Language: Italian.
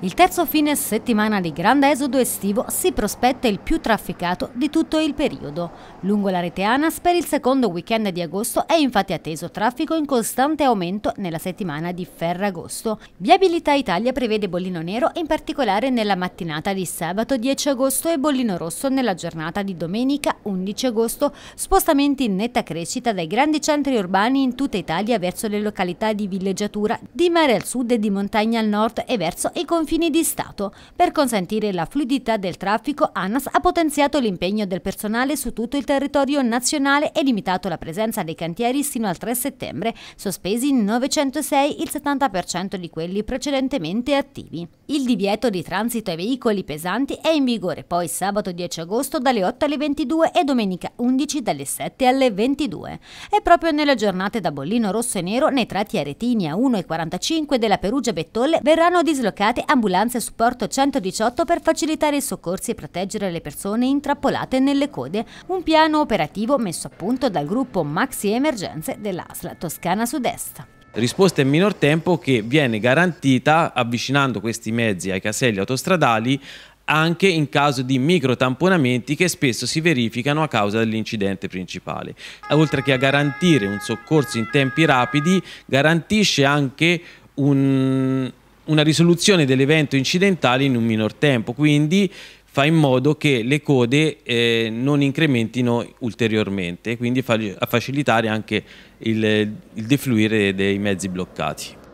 Il terzo fine settimana di grande esodo estivo si prospetta il più trafficato di tutto il periodo. Lungo la rete ANAS per il secondo weekend di agosto è infatti atteso traffico in costante aumento nella settimana di Ferragosto. Viabilità Italia prevede bollino nero in particolare nella mattinata di sabato 10 agosto e bollino rosso nella giornata di domenica 11 agosto, spostamenti in netta crescita dai grandi centri urbani in tutta Italia verso le località di villeggiatura, di mare al sud e di montagna al nord e verso i confini confini di Stato. Per consentire la fluidità del traffico, ANAS ha potenziato l'impegno del personale su tutto il territorio nazionale e limitato la presenza dei cantieri sino al 3 settembre, sospesi in 906 il 70% di quelli precedentemente attivi. Il divieto di transito ai veicoli pesanti è in vigore poi sabato 10 agosto dalle 8 alle 22 e domenica 11 dalle 7 alle 22. E proprio nelle giornate da bollino rosso e nero nei tratti aretini a 1,45 della Perugia Bettolle verranno dislocate a ambulanze supporto 118 per facilitare i soccorsi e proteggere le persone intrappolate nelle code, un piano operativo messo a punto dal gruppo Maxi Emergenze dell'ASLA Toscana Sud-Est risposta in minor tempo che viene garantita avvicinando questi mezzi ai caselli autostradali anche in caso di microtamponamenti che spesso si verificano a causa dell'incidente principale. Oltre che a garantire un soccorso in tempi rapidi, garantisce anche un una risoluzione dell'evento incidentale in un minor tempo, quindi fa in modo che le code eh, non incrementino ulteriormente, quindi fa, a facilitare anche il, il defluire dei mezzi bloccati.